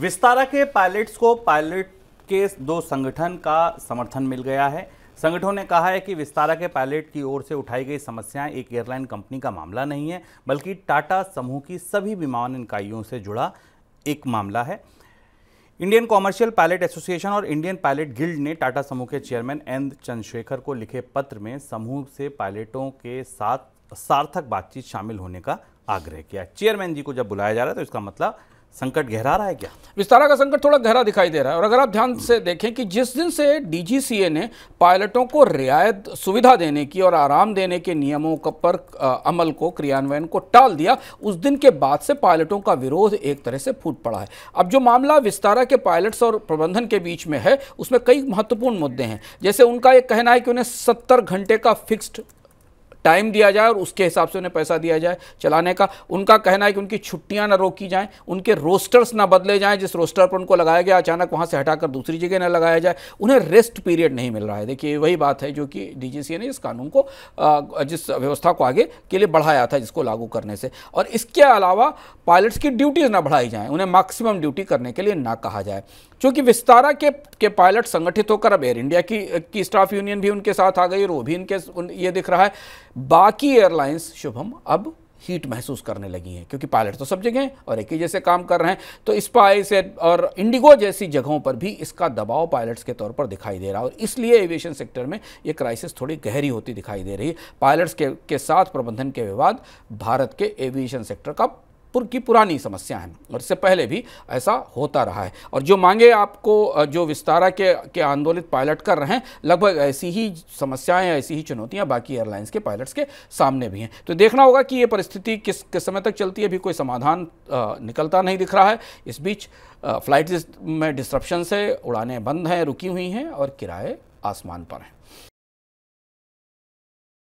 विस्तारा के पायलट्स को पायलट के दो संगठन का समर्थन मिल गया है संगठनों ने कहा है कि विस्तारा के पायलट की ओर से उठाई गई समस्याएं एक एयरलाइन कंपनी का मामला नहीं है बल्कि टाटा समूह की सभी विमान इकाइयों से जुड़ा एक मामला है इंडियन कॉमर्शियल पायलट एसोसिएशन और इंडियन पायलट गिल्ड ने टाटा समूह के चेयरमैन एन चंद्रशेखर को लिखे पत्र में समूह से पायलटों के साथ सार्थक बातचीत शामिल होने का आग्रह किया चेयरमैन जी को जब बुलाया जा रहा है तो इसका मतलब संकट गहरा रहा है क्या विस्तारा का संकट थोड़ा गहरा दिखाई दे रहा है और अगर आप ध्यान से देखें कि जिस दिन से डीजीसीए ने पायलटों को रियायत सुविधा देने की और आराम देने के नियमों का पर अमल को क्रियान्वयन को टाल दिया उस दिन के बाद से पायलटों का विरोध एक तरह से फूट पड़ा है अब जो मामला विस्तारा के पायलट्स और प्रबंधन के बीच में है उसमें कई महत्वपूर्ण मुद्दे हैं जैसे उनका एक कहना है कि उन्हें सत्तर घंटे का फिक्स्ड टाइम दिया जाए और उसके हिसाब से उन्हें पैसा दिया जाए चलाने का उनका कहना है कि उनकी छुट्टियां ना रोकी जाएं उनके रोस्टर्स ना बदले जाएं जिस रोस्टर पर उनको लगाया गया अचानक वहां से हटाकर दूसरी जगह ना लगाया जाए उन्हें रेस्ट पीरियड नहीं मिल रहा है देखिए वही बात है जो कि डी ने इस कानून को जिस व्यवस्था को आगे के लिए बढ़ाया था जिसको लागू करने से और इसके अलावा पायलट्स की ड्यूटीज़ ना बढ़ाई जाएँ उन्हें मैक्सिमम ड्यूटी करने के लिए ना कहा जाए चूँकि विस्तारा के के पायलट संगठित होकर अब एयर इंडिया की, की स्टाफ यूनियन भी उनके साथ आ गई और वो भी इनके उन, ये दिख रहा है बाकी एयरलाइंस शुभम अब हीट महसूस करने लगी हैं क्योंकि पायलट तो सब जगह हैं और एक ही जैसे काम कर रहे हैं तो स्पाइस और इंडिगो जैसी जगहों पर भी इसका दबाव पायलट्स के तौर पर दिखाई दे रहा है और इसलिए एविएशन सेक्टर में ये क्राइसिस थोड़ी गहरी होती दिखाई दे रही है पायलट्स के, के साथ प्रबंधन के विवाद भारत के एविएशन सेक्टर का पुर की पुरानी समस्या है और इससे पहले भी ऐसा होता रहा है और जो मांगे आपको जो विस्तारा के के आंदोलित पायलट कर रहे हैं लगभग ऐसी ही समस्याएं ऐसी ही चुनौतियां बाकी एयरलाइंस के पायलट्स के सामने भी हैं तो देखना होगा कि ये परिस्थिति किस किस समय तक चलती है अभी कोई समाधान निकलता नहीं दिख रहा है इस बीच फ्लाइट में डिस्ट्रप्शन से उड़ानें बंद हैं रुकी हुई हैं और किराए आसमान पर हैं